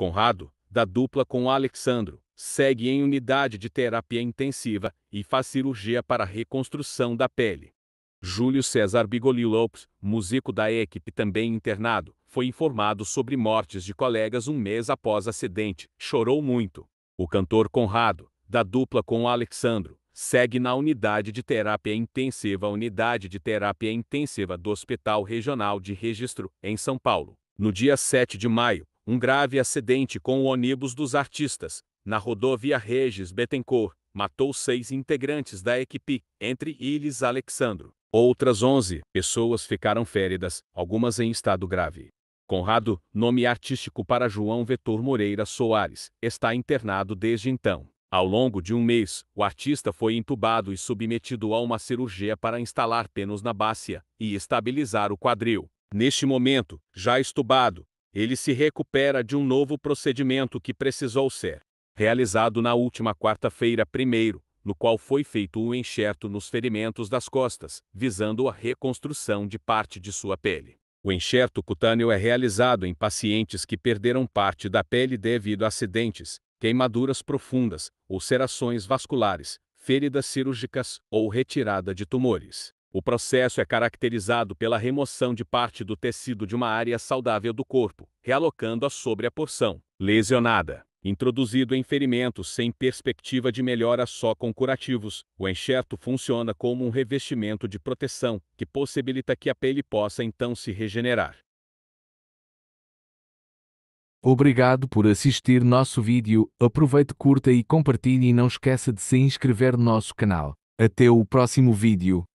Conrado, da dupla com Alexandro, segue em unidade de terapia intensiva e faz cirurgia para reconstrução da pele. Júlio César Bigoli Lopes, músico da equipe também internado, foi informado sobre mortes de colegas um mês após acidente, chorou muito. O cantor Conrado, da dupla com Alexandro, segue na unidade de terapia intensiva, unidade de terapia intensiva do Hospital Regional de Registro, em São Paulo. No dia 7 de maio, um grave acidente com o ônibus dos artistas, na rodovia Regis Betencourt, matou seis integrantes da equipe, entre eles Alexandro. Outras 11 pessoas ficaram feridas, algumas em estado grave. Conrado, nome artístico para João Vetor Moreira Soares, está internado desde então. Ao longo de um mês, o artista foi entubado e submetido a uma cirurgia para instalar penos na bacia e estabilizar o quadril. Neste momento, já estubado, ele se recupera de um novo procedimento que precisou ser realizado na última quarta-feira primeiro, no qual foi feito um enxerto nos ferimentos das costas, visando a reconstrução de parte de sua pele. O enxerto cutâneo é realizado em pacientes que perderam parte da pele devido a acidentes, queimaduras profundas, ulcerações vasculares, feridas cirúrgicas ou retirada de tumores. O processo é caracterizado pela remoção de parte do tecido de uma área saudável do corpo, realocando-a sobre a porção lesionada. Introduzido em ferimentos sem perspectiva de melhora só com curativos, o enxerto funciona como um revestimento de proteção, que possibilita que a pele possa então se regenerar. Obrigado por assistir nosso vídeo, aproveite, curta e compartilhe e não esqueça de se inscrever no nosso canal. Até o próximo vídeo.